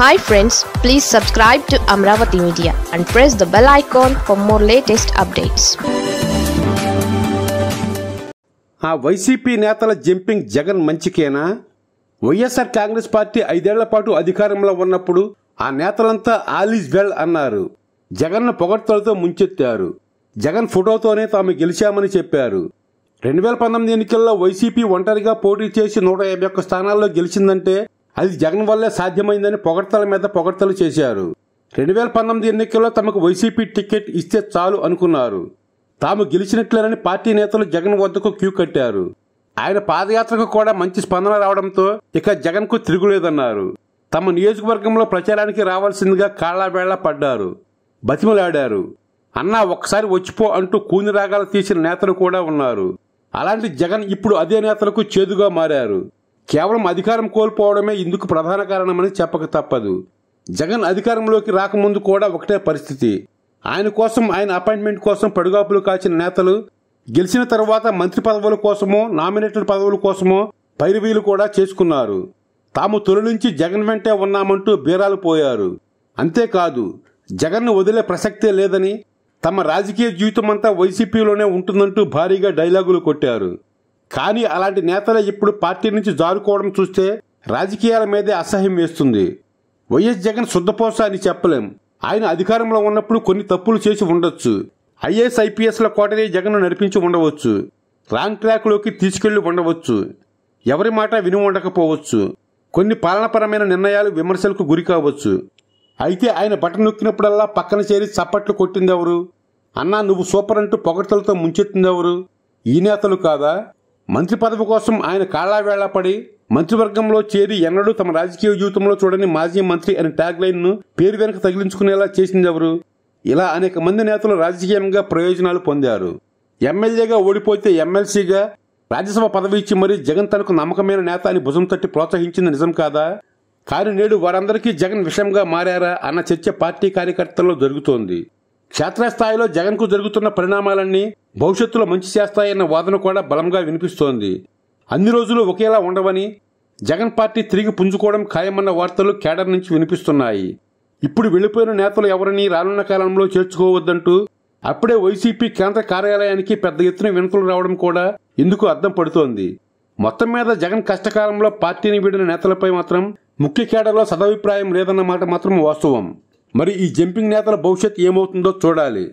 hi friends please subscribe to Amaravati media and press the bell icon for more latest updates ఆ వైసీపీ నేతల jumping Jagan మంచికేనా వైఎస్ఆర్ కాంగ్రెస్ పార్టీ ఐదేళ్ల పాటు అధికారంలో ఉన్నప్పుడు ఆ నేతలంతా ఆలీజ్ వెల్ అన్నారు ను పొగడ్తలతో ముంచెత్తారు జగన్ ఫోటోతోనే తాము గెలిచామని చెప్పారు రెండు వేల పంతొమ్మిది ఎన్నికల్లో వైసీపీ ఒంటరిగా పోటీ చేసి నూట యాభై ఒక్క స్థానాల్లో గెలిచిందంటే అది జగన్ వల్లే సాధ్యమైందని పొగడ్తల మీద పొగడ్తలు చేశారు రెండు వేల పంతొమ్మిది ఎన్నికల్లో తమకు వైసీపీ టికెట్ ఇస్తే చాలు అనుకున్నారు తాము గెలిచినట్లేనని పార్టీ నేతలు జగన్ వద్దకు క్యూ కట్టారు ఆయన పాదయాత్రకు కూడా మంచి స్పందన రావడంతో ఇక జగన్కు తిరుగులేదన్నారు తమ నియోజకవర్గంలో ప్రచారానికి రావాల్సిందిగా కాళ్ళబేళ్ల పడ్డారు బతిమలాడారు అన్నా ఒక్కసారి వచ్చిపో అంటూ కూని రాగాలు తీసిన నేతలు కూడా ఉన్నారు అలాంటి జగన్ ఇప్పుడు అదే నేతలకు చేదుగా మారారు కేవలం అధికారం కోల్పోవడమే ఇందుకు ప్రధాన కారణమని చెప్పక తప్పదు జగన్ అధికారంలోకి రాకముందు కూడా ఒకటే పరిస్థితి ఆయన కోసం ఆయన అపాయింట్మెంట్ కోసం పడుగాపులు కాచిన నేతలు గెలిచిన తర్వాత మంత్రి పదవుల కోసమో నామినేటెడ్ పదవుల కోసమో పైరువీలు కూడా చేసుకున్నారు తాము తొలి నుంచి జగన్ వెంటే ఉన్నామంటూ బీరాలు పోయారు అంతేకాదు జగన్ను వదిలే ప్రసక్తే లేదని తమ రాజకీయ జీవితమంతా వైసీపీలోనే ఉంటుందంటూ భారీగా డైలాగులు కొట్టారు కానీ అలాంటి నేతలే ఇప్పుడు పార్టీ నుంచి జారుకోవడం చూస్తే రాజకీయాల మీదే అసహ్యం వేస్తుంది వైఎస్ జగన్ శుద్ధపోస అని చెప్పలేం ఆయన అధికారంలో ఉన్నప్పుడు కొన్ని తప్పులు చేసి ఉండొచ్చు ఐఏఎస్ ఐపీఎస్ల కోటనే జగన్ నడిపించి ఉండవచ్చు రాంగ్ ట్రాక్లోకి తీసుకెళ్లి ఉండవచ్చు ఎవరి మాట విని ఉండకపోవచ్చు కొన్ని పాలనపరమైన నిర్ణయాలు విమర్శలకు గురి కావచ్చు అయితే ఆయన బటన్ నొక్కినప్పుడల్లా పక్కన చేరి చప్పట్లు కొట్టిందెవరు అన్నా నువ్వు సూపర్ అంటూ పొగడ్తలతో ముంచెత్తిందెవరు ఈ నేతలు కాదా మంత్రి పదవి కోసం ఆయన కాళ్ళావేళ్ల పడి మంత్రివర్గంలో చేరి ఎన్నడూ తమ రాజకీయ జీవితంలో చూడని మాజీ మంత్రి అనే ట్యాగ్ లైన్ ను పేరు వెనుక తగిలించుకునేలా చేసింది ఎవరు ఇలా అనేక మంది నేతలు రాజకీయంగా ప్రయోజనాలు పొందారు ఎమ్మెల్యేగా ఓడిపోతే ఎమ్మెల్సీగా రాజ్యసభ పదవి ఇచ్చి మరీ జగన్ తనకు నమ్మకమైన నేత అని భుజం తట్టి ప్రోత్సహించింది నిజం కాదా కానీ నేడు వారందరికీ జగన్ విషయంగా మారారా అన్న చర్చ పార్టీ కార్యకర్తల్లో జరుగుతోంది క్షేత్రస్థాయిలో జగన్కు జరుగుతున్న పరిణామాలన్నీ భవిష్యత్తులో మంచి చేస్తాయన్న వాదన కూడా బలంగా వినిపిస్తోంది అన్ని రోజులు ఒకేలా ఉండవని జగన్ పార్టీ తిరిగి పుంజుకోవడం ఖాయమన్న వార్తలు కేడర్ నుంచి వినిపిస్తున్నాయి ఇప్పుడు వెళ్ళిపోయిన నేతలు ఎవరిని రానున్న కాలంలో చేర్చుకోవద్దంటూ అప్పుడే వైసీపీ కేంద్ర కార్యాలయానికి పెద్ద ఎత్తున వినతులు రావడం కూడా ఇందుకు అర్థం పడుతోంది మొత్తం మీద జగన్ కష్టకాలంలో పార్టీని వీడిన నేతలపై మాత్రం ముఖ్య కేడర్లో సదాభిప్రాయం లేదన్న మాట మాత్రం వాస్తవం మరి ఈ జంపింగ్ నేతల భవిష్యత్ ఏమవుతుందో చూడాలి